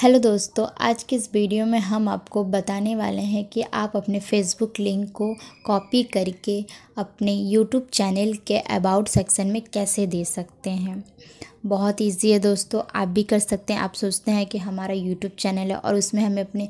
hello दोस्तों आज के इस वीडियो में हम आपको बताने वाले हैं कि आप अपने फेसबुक लिंक को कॉपी करके अपने यूट्यूब चैनल के अबाउट सेक्शन में कैसे दे सकते हैं बहुत इजी है दोस्तों आप भी कर सकते हैं आप सोचते हैं कि हमारा यूट्यूब चैनल है और उसमें हमें अपने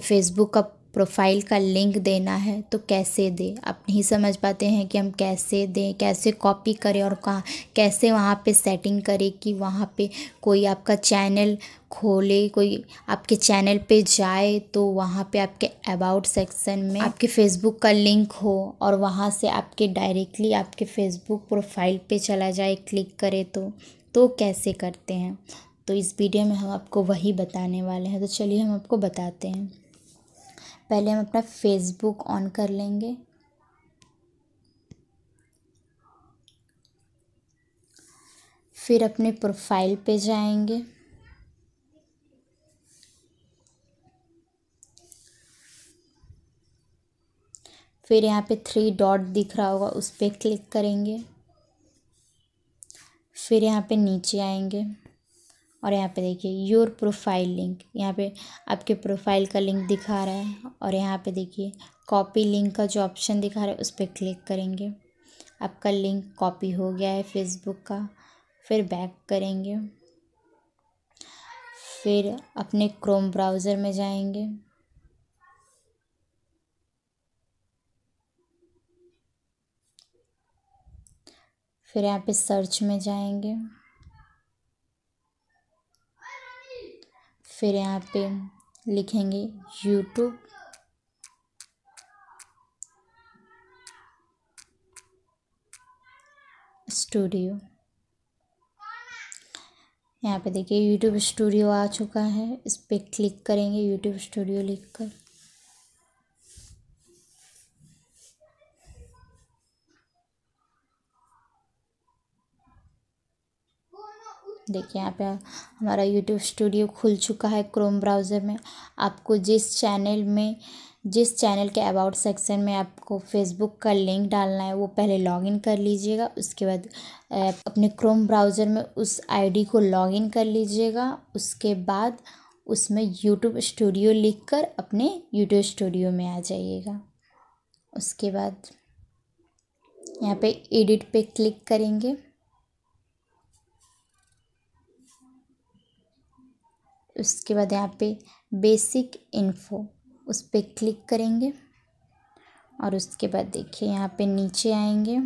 फेसबुक का प्रोफाइल का लिंक देना है तो कैसे दे आप नहीं समझ पाते हैं कि हम कैसे दें कैसे कॉपी करें और कहाँ कैसे वहाँ पे सेटिंग करें कि वहाँ पे कोई आपका चैनल खोले कोई आपके चैनल पे जाए तो वहाँ पे आपके अबाउट सेक्शन में आपके फेसबुक का लिंक हो और वहाँ से आपके डायरेक्टली आपके फेसबुक प्रोफाइल पे चला जाए क्लिक करे तो तो कैसे करते हैं तो इस वीडियो में हम आपको वही बताने वाले हैं तो चलिए हम आपको बताते हैं पहले हम अपना फेसबुक ऑन कर लेंगे फिर अपने प्रोफाइल पे जाएंगे फिर यहाँ पे थ्री डॉट दिख रहा होगा उस पर क्लिक करेंगे फिर यहाँ पे नीचे आएंगे और यहाँ पे देखिए योर प्रोफाइल लिंक यहाँ पे आपके प्रोफाइल का लिंक दिखा रहा है और यहाँ पे देखिए कॉपी लिंक का जो ऑप्शन दिखा रहा है उस पर क्लिक करेंगे आपका लिंक कॉपी हो गया है फेसबुक का फिर बैक करेंगे फिर अपने क्रोम ब्राउज़र में जाएंगे फिर यहाँ पे सर्च में जाएंगे फिर यहाँ पे लिखेंगे यूट्यूब स्टूडियो यहाँ पे देखिए यूट्यूब स्टूडियो आ चुका है इस पर क्लिक करेंगे यूट्यूब स्टूडियो लिखकर देखिए यहाँ पे हमारा यूट्यूब स्टूडियो खुल चुका है क्रोम ब्राउज़र में आपको जिस चैनल में जिस चैनल के अबाउट सेक्शन में आपको फेसबुक का लिंक डालना है वो पहले लॉगिन कर लीजिएगा उसके बाद अपने क्रोम ब्राउज़र में उस आईडी को लॉगिन कर लीजिएगा उसके बाद उसमें यूट्यूब स्टूडियो लिखकर अपने यूट्यूब स्टूडियो में आ जाइएगा उसके बाद यहाँ पे एडिट पे क्लिक करेंगे उसके बाद यहाँ पे बेसिक इन्फो उस पर क्लिक करेंगे और उसके बाद देखिए यहाँ पे नीचे आएंगे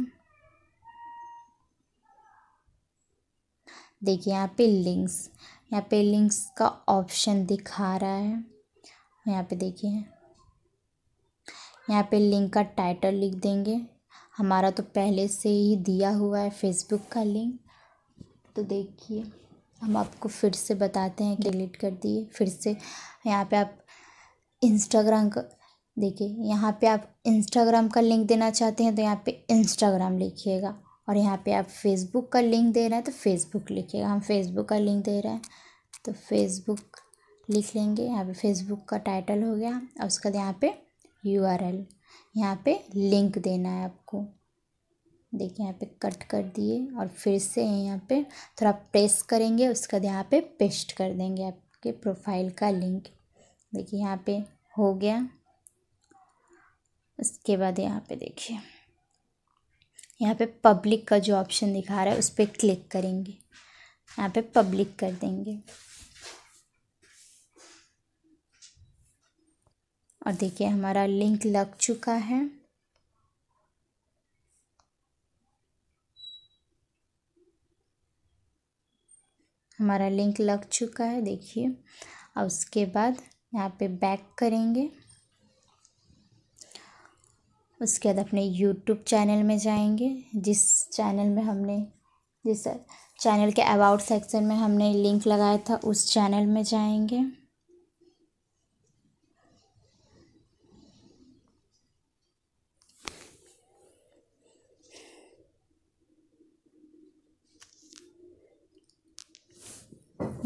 देखिए यहाँ पे लिंक्स यहाँ पे लिंक्स का ऑप्शन दिखा रहा है यहाँ पे देखिए यहाँ पे लिंक का टाइटल लिख देंगे हमारा तो पहले से ही दिया हुआ है फेसबुक का लिंक तो देखिए हम आपको फिर से बताते हैं डिलीट कर दिए फिर से यहाँ पे आप इंस्टाग्राम का देखिए यहाँ पे आप इंस्टाग्राम का लिंक देना चाहते हैं तो यहाँ पे इंस्टाग्राम लिखिएगा और यहाँ पे आप फेसबुक का लिंक दे रहे हैं तो फेसबुक लिखिएगा हम फेसबुक का लिंक दे रहे हैं तो फेसबुक लिख लेंगे यहाँ पे फेसबुक का टाइटल हो गया और उसके बाद यहाँ पे यू आर एल यहाँ पे लिंक देना है आपको देखिए यहाँ पे कट कर दिए और फिर से यहाँ पे थोड़ा प्रेस करेंगे उसके बाद यहाँ पे पेस्ट कर देंगे आपके प्रोफाइल का लिंक देखिए यहाँ पे हो गया उसके बाद यहाँ पे देखिए यहाँ पे पब्लिक का जो ऑप्शन दिखा रहा है उस पर क्लिक करेंगे यहाँ पे पब्लिक कर देंगे और देखिए हमारा लिंक लग चुका है हमारा लिंक लग चुका है देखिए और उसके बाद यहाँ पे बैक करेंगे उसके बाद अपने यूट्यूब चैनल में जाएंगे जिस चैनल में हमने जिस चैनल के अबाउट सेक्शन में हमने लिंक लगाया था उस चैनल में जाएंगे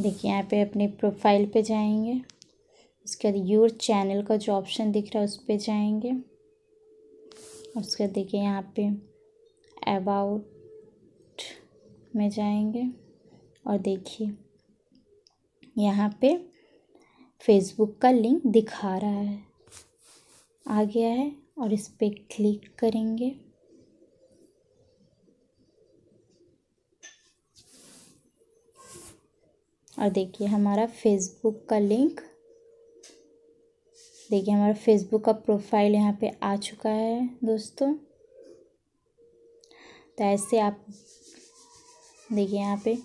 देखिए यहाँ पे अपने प्रोफाइल पे जाएंगे उसके बाद योर चैनल का जो ऑप्शन दिख रहा है उस पर जाएंगे उसके बाद देखिए यहाँ पे अबाउट में जाएंगे और देखिए यहाँ पे फेसबुक का लिंक दिखा रहा है आ गया है और इस पर क्लिक करेंगे और देखिए हमारा फेसबुक का लिंक देखिए हमारा फेसबुक का प्रोफाइल यहाँ पे आ चुका है दोस्तों तो ऐसे आप देखिए यहाँ पे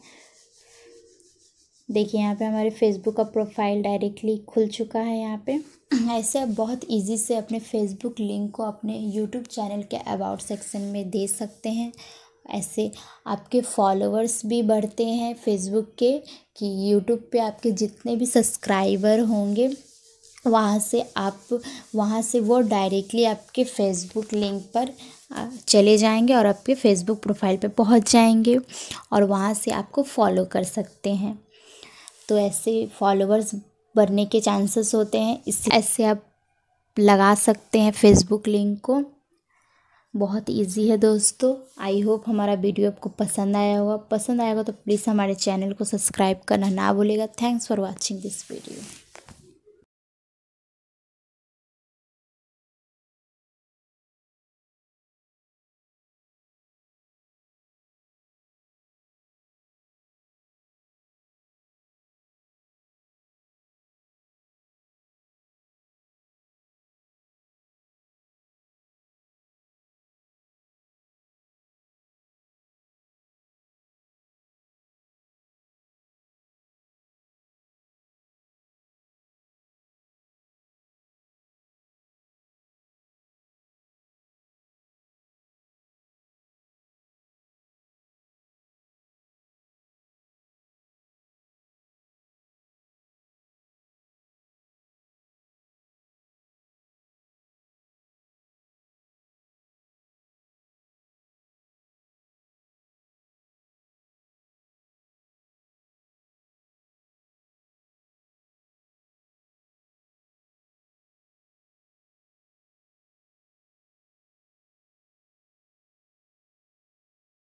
देखिए यहाँ पे हमारे फेसबुक का प्रोफाइल डायरेक्टली खुल चुका है यहाँ पे ऐसे आप बहुत इजी से अपने फेसबुक लिंक को अपने यूट्यूब चैनल के अबाउट सेक्शन में दे सकते हैं ऐसे आपके फॉलोअर्स भी बढ़ते हैं फेसबुक के कि यूट्यूब पे आपके जितने भी सब्सक्राइबर होंगे वहाँ से आप वहाँ से वो डायरेक्टली आपके फेसबुक लिंक पर चले जाएंगे और आपके फेसबुक प्रोफाइल पे पहुँच जाएंगे और वहाँ से आपको फॉलो कर सकते हैं तो ऐसे फॉलोवर्स बढ़ने के चांसेस होते हैं इस ऐसे आप लगा सकते हैं फेसबुक लिंक को बहुत ईजी है दोस्तों आई होप हमारा वीडियो आपको पसंद आया होगा पसंद आएगा तो प्लीज़ हमारे चैनल को सब्सक्राइब करना ना भूलेगा thanks for watching this video